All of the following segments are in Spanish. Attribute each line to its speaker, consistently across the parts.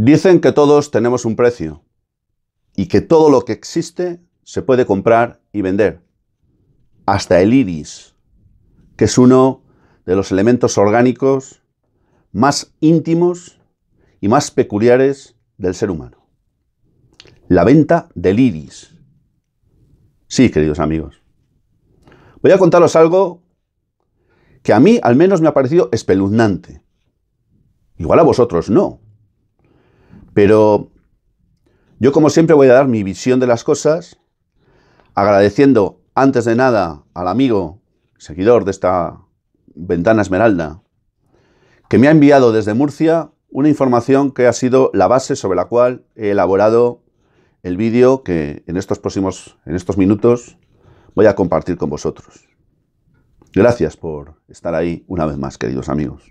Speaker 1: Dicen que todos tenemos un precio y que todo lo que existe se puede comprar y vender. Hasta el iris, que es uno de los elementos orgánicos más íntimos y más peculiares del ser humano. La venta del iris. Sí, queridos amigos. Voy a contaros algo que a mí al menos me ha parecido espeluznante. Igual a vosotros no, pero yo como siempre voy a dar mi visión de las cosas, agradeciendo antes de nada al amigo, seguidor de esta ventana esmeralda, que me ha enviado desde Murcia una información que ha sido la base sobre la cual he elaborado el vídeo que en estos próximos, en estos minutos, voy a compartir con vosotros. Gracias por estar ahí una vez más, queridos amigos.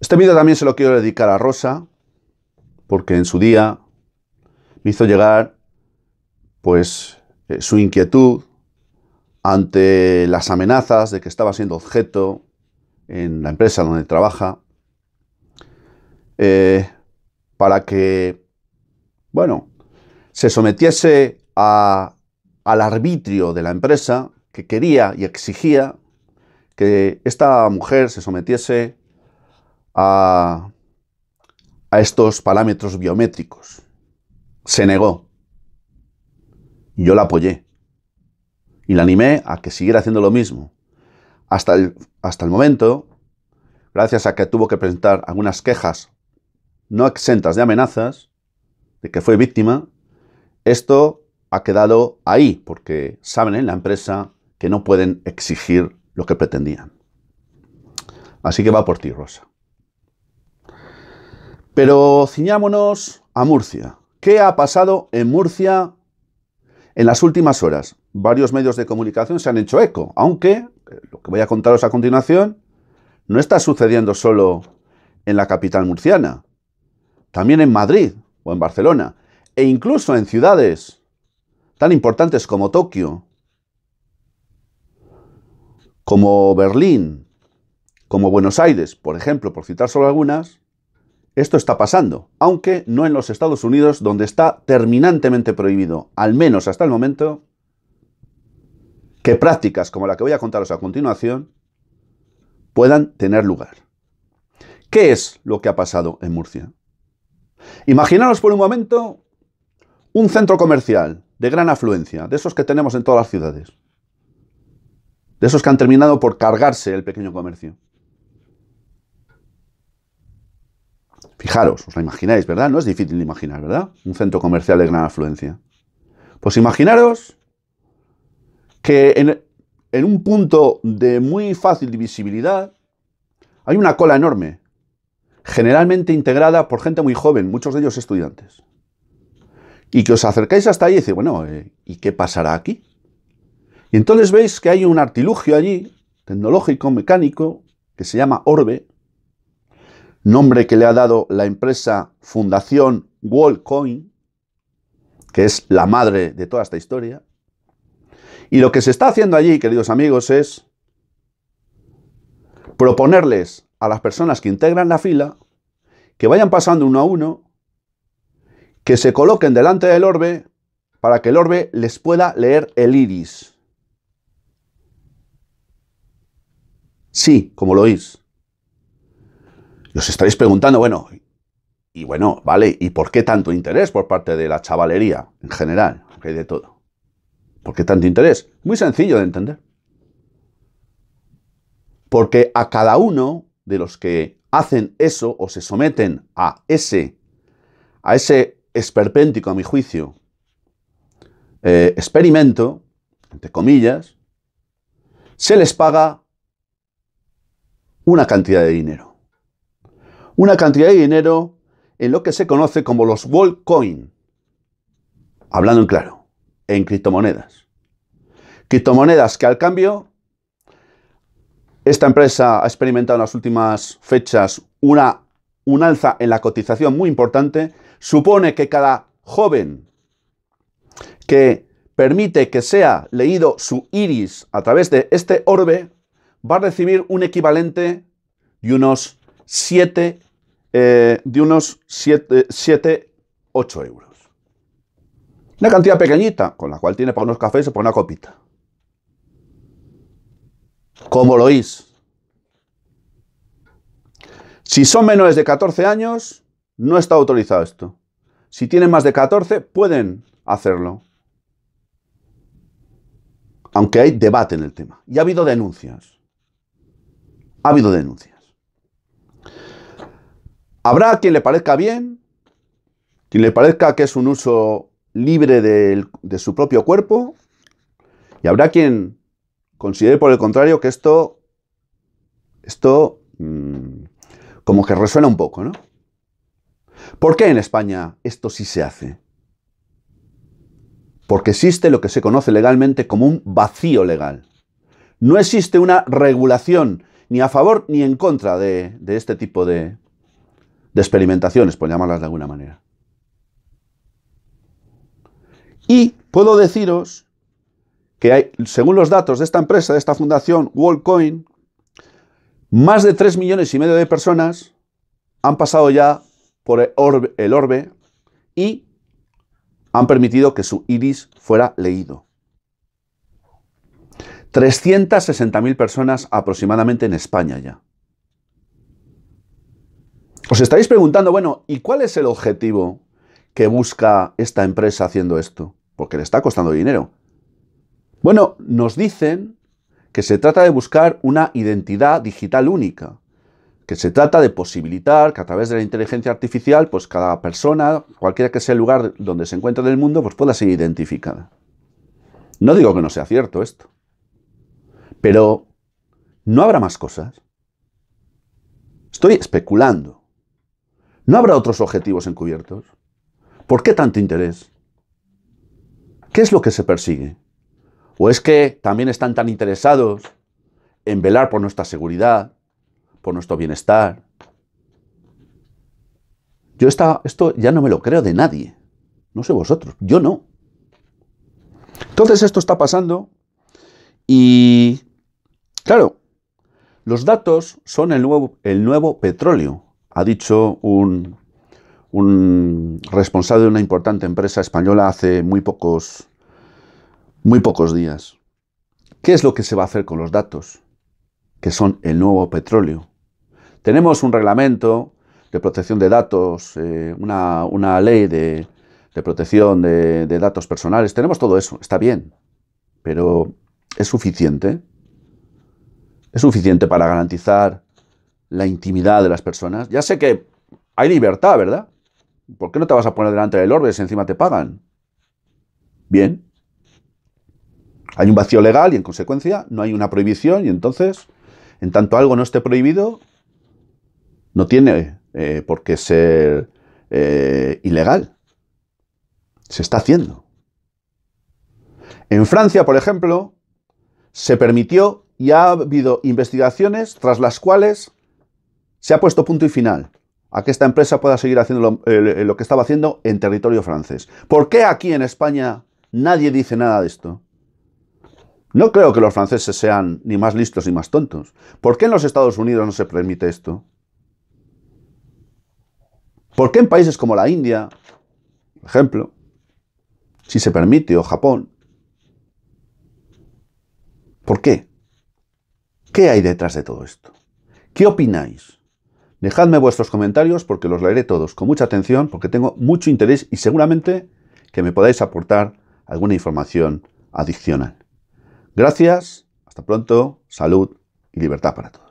Speaker 1: Este vídeo también se lo quiero dedicar a Rosa, porque en su día me hizo llegar pues eh, su inquietud ante las amenazas de que estaba siendo objeto en la empresa donde trabaja, eh, para que, bueno, se sometiese al arbitrio de la empresa que quería y exigía que esta mujer se sometiese a, estos parámetros biométricos. Se negó. yo la apoyé. Y la animé a que siguiera haciendo lo mismo. Hasta hasta el momento, gracias a que tuvo que presentar algunas quejas no exentas de amenazas, de que fue víctima, esto ha quedado ahí, porque saben en la empresa que no pueden exigir lo que pretendían. Así que va por ti, Rosa. Pero ciñámonos a Murcia. ¿Qué ha pasado en Murcia en las últimas horas? Varios medios de comunicación se han hecho eco, aunque eh, lo que voy a contaros a continuación no está sucediendo solo en la capital murciana, también en Madrid o en Barcelona, e incluso en ciudades tan importantes como Tokio, como Berlín, como Buenos Aires, por ejemplo, por citar solo algunas, esto está pasando, aunque no en los Estados Unidos, donde está terminantemente prohibido, al menos hasta el momento, que prácticas como la que voy a contaros a continuación puedan tener lugar. ¿Qué es lo que ha pasado en Murcia? Imaginaros por un momento un centro comercial de gran afluencia, de esos que tenemos en todas las ciudades, de esos que han terminado por cargarse el pequeño comercio. Fijaros, os la imagináis, ¿verdad? No es difícil de imaginar, ¿verdad? Un centro comercial de gran afluencia. Pues imaginaros que en, un punto de muy fácil divisibilidad hay una cola enorme, generalmente integrada por gente muy joven, muchos de ellos estudiantes. Y que os acercáis hasta ahí y decís, bueno, eh, ¿y qué pasará aquí? Y entonces veis que hay un artilugio allí, tecnológico, mecánico, que se llama Orbe, nombre que le ha dado la empresa Fundación Wallcoin, que es la madre de toda esta historia. Y lo que se está haciendo allí, queridos amigos, es proponerles a las personas que integran la fila que vayan pasando uno a uno, que se coloquen delante del orbe para que el orbe les pueda leer el iris. Sí, como lo oís. Y os estaréis preguntando, bueno, y bueno, vale, ¿y por qué tanto interés por parte de la chavalería en general? de todo. ¿Por qué tanto interés? Muy sencillo de entender. Porque a cada uno de los que hacen eso o se someten a ese, a ese esperpéntico, a mi juicio, eh, experimento, entre comillas, se les paga una cantidad de dinero una cantidad de dinero en lo que se conoce como los Coin. Hablando en claro, en criptomonedas. Criptomonedas que al cambio, esta empresa ha experimentado en las últimas fechas una, un alza en la cotización muy importante. Supone que cada joven que permite que sea leído su iris a través de este orbe, va a recibir un equivalente de unos 7 eh, de unos 7-8 euros. Una cantidad pequeñita, con la cual tiene para unos cafés o para una copita. Como lo oís? Si son menores de 14 años, no está autorizado esto. Si tienen más de 14, pueden hacerlo. Aunque hay debate en el tema. Y ha habido denuncias. Ha habido denuncias. Habrá quien le parezca bien, quien le parezca que es un uso libre de, su propio cuerpo, y habrá quien considere por el contrario que esto, esto mm, como que resuena un poco, ¿no? ¿Por qué en España esto sí se hace? Porque existe lo que se conoce legalmente como un vacío legal. No existe una regulación ni a favor ni en contra de este tipo de, de experimentaciones, por llamarlas de alguna manera. Y puedo deciros que hay, según los datos de esta empresa, de esta fundación, WorldCoin, más de 3 millones y medio de personas han pasado ya por el orbe, el orbe y han permitido que su iris fuera leído. 360.000 personas aproximadamente en España ya. Os estaréis preguntando, bueno, ¿y cuál es el objetivo que busca esta empresa haciendo esto? Porque le está costando dinero. Bueno, nos dicen que se trata de buscar una identidad digital única, que se trata de posibilitar que a través de la inteligencia artificial, pues cada persona, cualquiera que sea el lugar donde se encuentre en el mundo, pues pueda ser identificada. No digo que no sea cierto esto, pero ¿no habrá más cosas? Estoy especulando. ¿No habrá otros objetivos encubiertos? ¿Por qué tanto interés? ¿Qué es lo que se persigue? ¿O es que también están tan interesados en velar por nuestra seguridad, por nuestro bienestar? Yo esta, esto ya no me lo creo de nadie. No sé vosotros, yo no. Entonces esto está pasando y, claro, los datos son el nuevo, el nuevo petróleo ha dicho un, responsable de una importante empresa española hace muy pocos, muy pocos días. ¿Qué es lo que se va a hacer con los datos? Que son el nuevo petróleo. Tenemos un reglamento de protección de datos, eh, una, ley de, protección de, de datos personales. Tenemos todo eso, está bien. Pero ¿es suficiente? ¿Es suficiente para garantizar la intimidad de las personas. Ya sé que hay libertad, ¿verdad? ¿Por qué no te vas a poner delante del orden si encima te pagan? Bien. Hay un vacío legal y en consecuencia no hay una prohibición y entonces, en tanto algo no esté prohibido, no tiene eh, por qué ser eh, ilegal. Se está haciendo. En Francia, por ejemplo, se permitió y ha habido investigaciones tras las cuales se ha puesto punto y final a que esta empresa pueda seguir haciendo eh, lo, que estaba haciendo en territorio francés. ¿Por qué aquí en España nadie dice nada de esto? No creo que los franceses sean ni más listos ni más tontos. ¿Por qué en los Estados Unidos no se permite esto? ¿Por qué en países como la India, por ejemplo, si se permite, o Japón? ¿Por qué? ¿Qué hay detrás de todo esto? ¿Qué opináis? Dejadme vuestros comentarios porque los leeré todos con mucha atención porque tengo mucho interés y seguramente que me podáis aportar alguna información adicional. Gracias, hasta pronto, salud y libertad para todos.